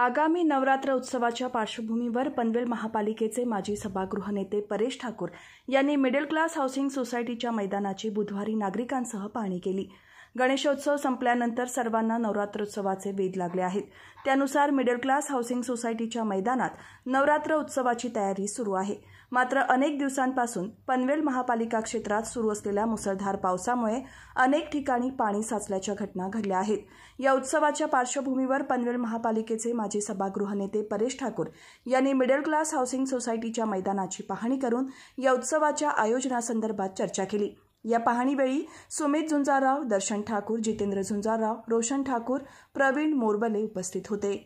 आगामी नवरात्र उत्सवाच्या पार्श्वभूमीवर पनवेल महापालिकेचे माजी सभागृह नेते परेश ठाकूर यांनी मिडल क्लास हाऊसिंग सोसायटीच्या मैदानाची बुधवारी नागरिकांसह पाहणी केली गणेशोत्सव संपल्यानंतर सर्वांना नवरात्रोत्सवाचे वेध लागले आहेत त्यानुसार मिडल क्लास हाऊसिंग सोसायटीच्या मैदानात नवरात्र उत्सवाची तयारी सुरू आहे मात्र अनेक दिवसांपासून पनवेल महापालिका क्षेत्रात सुरू असलेल्या मुसळधार पावसामुळे अनेक ठिकाणी पाणी साचल्याच्या घटना घडल्या आहेत या उत्सवाच्या पार्श्वभूमीवर पनवेल महापालिकेचे माजी सभागृह नेते परेश ठाकूर यांनी मिडल क्लास हाऊसिंग सोसायटीच्या मैदानाची पाहणी करून या उत्सवाच्या आयोजनासंदर्भात चर्चा केली या पाहणीवेळी सुमित झुंजारराव दर्शन ठाकूर जितेंद्र झुंजारराव रोशन ठाकूर प्रवीण मोरबले उपस्थित होते